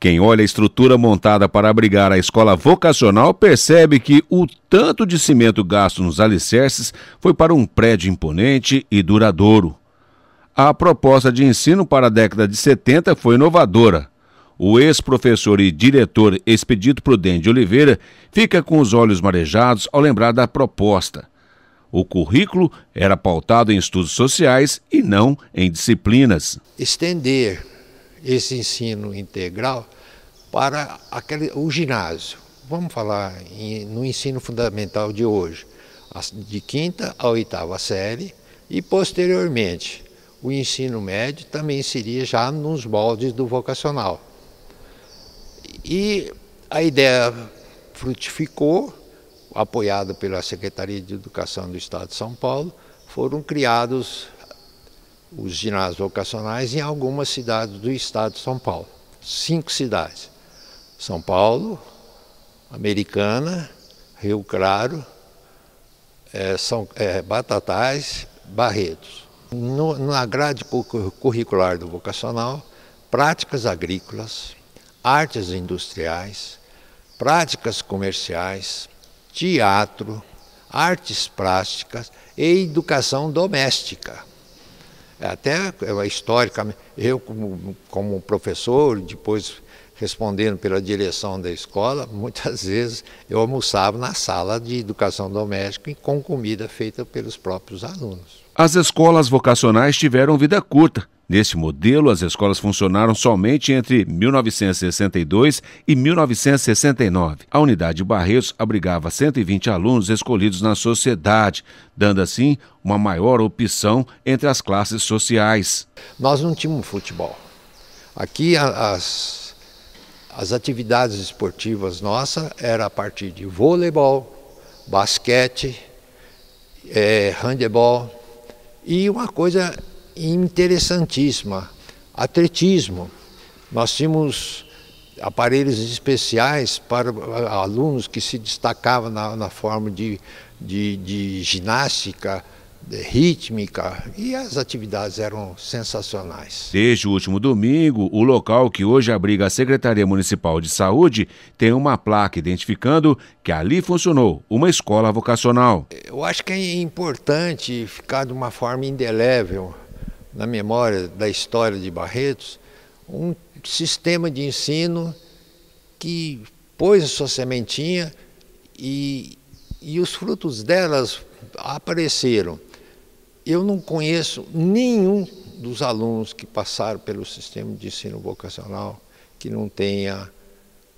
Quem olha a estrutura montada para abrigar a escola vocacional percebe que o tanto de cimento gasto nos alicerces foi para um prédio imponente e duradouro. A proposta de ensino para a década de 70 foi inovadora. O ex-professor e diretor Expedito Prudente Oliveira fica com os olhos marejados ao lembrar da proposta. O currículo era pautado em estudos sociais e não em disciplinas. Estender esse ensino integral para aquele, o ginásio. Vamos falar em, no ensino fundamental de hoje, de quinta a oitava série, e posteriormente o ensino médio também seria já nos moldes do vocacional. E a ideia frutificou, apoiada pela Secretaria de Educação do Estado de São Paulo, foram criados os ginásios vocacionais em algumas cidades do estado de São Paulo. Cinco cidades: São Paulo, Americana, Rio Claro, é, São, é, Batatais, Barretos. No, na grade curricular do vocacional, práticas agrícolas, artes industriais, práticas comerciais, teatro, artes plásticas e educação doméstica. Até é, histórica, eu como, como professor, depois respondendo pela direção da escola, muitas vezes eu almoçava na sala de educação doméstica e com comida feita pelos próprios alunos. As escolas vocacionais tiveram vida curta. Nesse modelo, as escolas funcionaram somente entre 1962 e 1969. A unidade Barreiros abrigava 120 alunos escolhidos na sociedade, dando assim uma maior opção entre as classes sociais. Nós não tínhamos futebol. Aqui as as atividades esportivas nossas era a partir de voleibol, basquete, é, handebol e uma coisa interessantíssima, atletismo. Nós tínhamos aparelhos especiais para alunos que se destacavam na, na forma de, de, de ginástica, é, rítmica e as atividades eram sensacionais. Desde o último domingo, o local que hoje abriga a Secretaria Municipal de Saúde tem uma placa identificando que ali funcionou uma escola vocacional. Eu acho que é importante ficar de uma forma indelével na memória da história de Barretos um sistema de ensino que pôs a sua sementinha e, e os frutos delas apareceram. Eu não conheço nenhum dos alunos que passaram pelo sistema de ensino vocacional que não tenha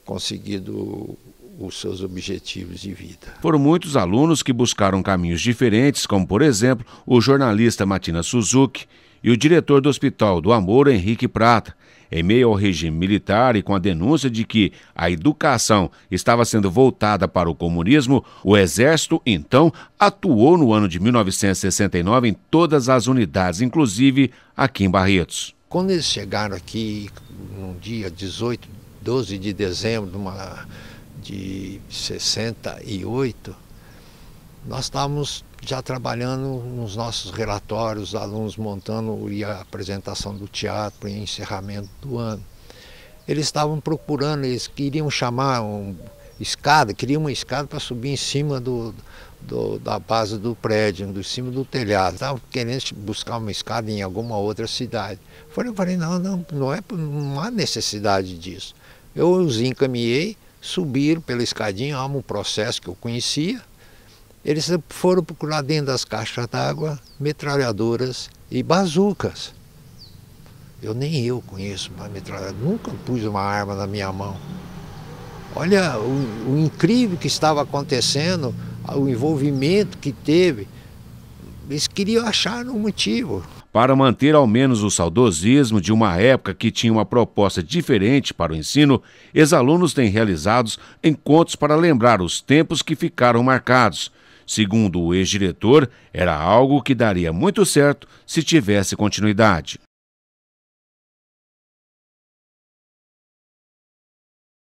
conseguido os seus objetivos de vida. Foram muitos alunos que buscaram caminhos diferentes, como por exemplo o jornalista Matina Suzuki, e o diretor do Hospital do Amor, Henrique Prata. Em meio ao regime militar e com a denúncia de que a educação estava sendo voltada para o comunismo, o Exército, então, atuou no ano de 1969 em todas as unidades, inclusive aqui em Barretos. Quando eles chegaram aqui, no dia 18, 12 de dezembro de, 68, nós estávamos já trabalhando nos nossos relatórios, alunos montando e a apresentação do teatro e encerramento do ano. Eles estavam procurando, eles queriam chamar um, escada, queriam uma escada para subir em cima do, do, da base do prédio, em cima do telhado. Estavam querendo buscar uma escada em alguma outra cidade. Eu falei, não, não, não, é, não há necessidade disso. Eu os encaminhei, subiram pela escadinha, há um processo que eu conhecia, eles foram procurar dentro das caixas d'água metralhadoras e bazucas. Eu nem eu conheço uma metralhadora, nunca pus uma arma na minha mão. Olha o, o incrível que estava acontecendo, o envolvimento que teve. Eles queriam achar um motivo. Para manter ao menos o saudosismo de uma época que tinha uma proposta diferente para o ensino, ex-alunos têm realizados encontros para lembrar os tempos que ficaram marcados Segundo o ex-diretor, era algo que daria muito certo se tivesse continuidade.